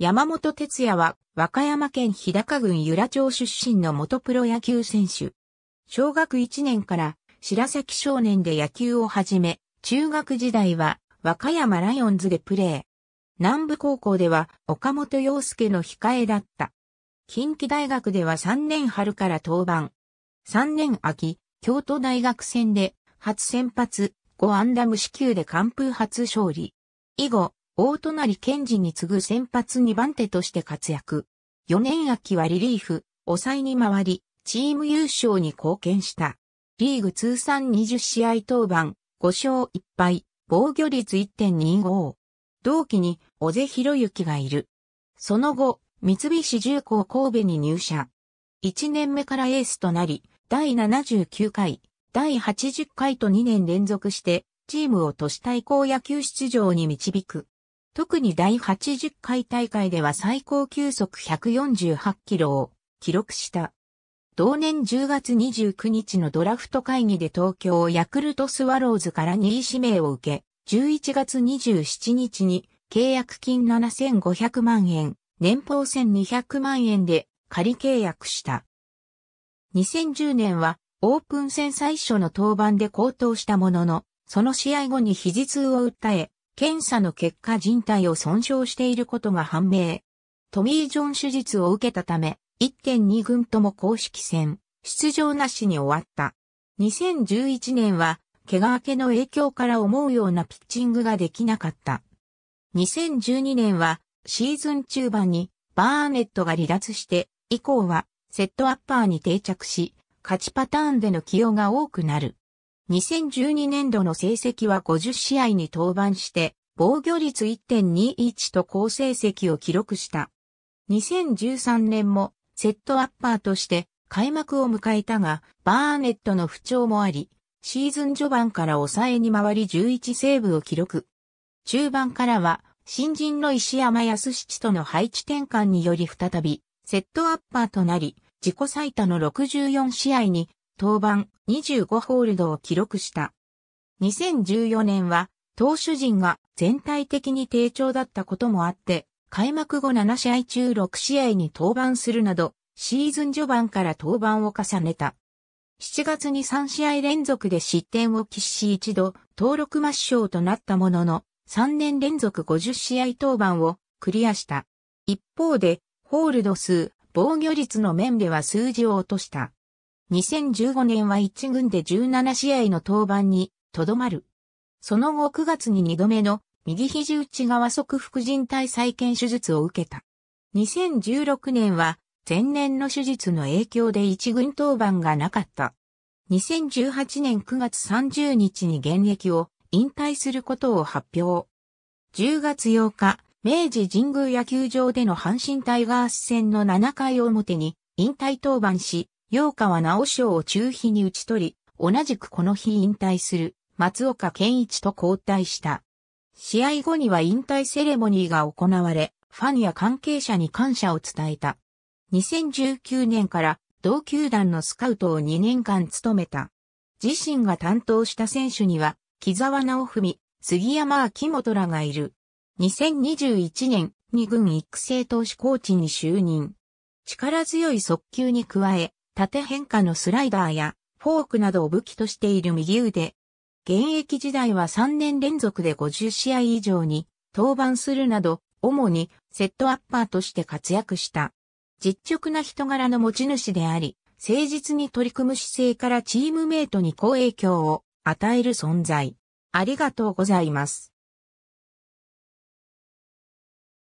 山本哲也は和歌山県日高郡由良町出身の元プロ野球選手。小学1年から白崎少年で野球を始め、中学時代は和歌山ライオンズでプレー。南部高校では岡本洋介の控えだった。近畿大学では3年春から登板。3年秋、京都大学戦で初先発、5安打無支球で完封初勝利。以後、大隣健二に次ぐ先発2番手として活躍。4年秋はリリーフ、抑えに回り、チーム優勝に貢献した。リーグ通算20試合登板、5勝1敗、防御率1.25。同期に小瀬博之がいる。その後、三菱重工神戸に入社。1年目からエースとなり、第79回、第80回と2年連続して、チームを都市対抗野球出場に導く。特に第80回大会では最高球速148キロを記録した。同年10月29日のドラフト会議で東京ヤクルトスワローズから2位指名を受け、11月27日に契約金7500万円、年俸1200万円で仮契約した。2010年はオープン戦最初の登板で高騰したものの、その試合後に肘痛を訴え、検査の結果人体を損傷していることが判明。トミー・ジョン手術を受けたため、1.2軍とも公式戦、出場なしに終わった。2011年は、怪我明けの影響から思うようなピッチングができなかった。2012年は、シーズン中盤に、バーネットが離脱して、以降は、セットアッパーに定着し、勝ちパターンでの起用が多くなる。2012年度の成績は50試合に登板して、防御率1.21と好成績を記録した。2013年もセットアッパーとして開幕を迎えたが、バーネットの不調もあり、シーズン序盤から抑えに回り11セーブを記録。中盤からは、新人の石山康七との配置転換により再び、セットアッパーとなり、自己最多の64試合に登板25ホールドを記録した。2014年は投手陣が全体的に低調だったこともあって、開幕後7試合中6試合に登板するなど、シーズン序盤から登板を重ねた。7月に3試合連続で失点を喫し一度登録抹消となったものの、3年連続50試合登板をクリアした。一方で、ホールド数、防御率の面では数字を落とした。2015年は一軍で17試合の登板にとどまる。その後9月に2度目の右肘内側側副靭帯再建手術を受けた。2016年は前年の手術の影響で一軍登板がなかった。2018年9月30日に現役を引退することを発表。10月8日、明治神宮野球場での阪神タイガース戦の7回表に引退登板し、陽川は直将を中飛に打ち取り、同じくこの日引退する松岡健一と交代した。試合後には引退セレモニーが行われ、ファンや関係者に感謝を伝えた。2019年から同球団のスカウトを2年間務めた。自身が担当した選手には、木沢直文、杉山秋元らがいる。2021年、二軍育成投手コーチに就任。力強い速球に加え、縦変化のスライダーやフォークなどを武器としている右腕。現役時代は3年連続で50試合以上に登板するなど、主にセットアッパーとして活躍した。実直な人柄の持ち主であり、誠実に取り組む姿勢からチームメイトに好影響を与える存在。ありがとうございます。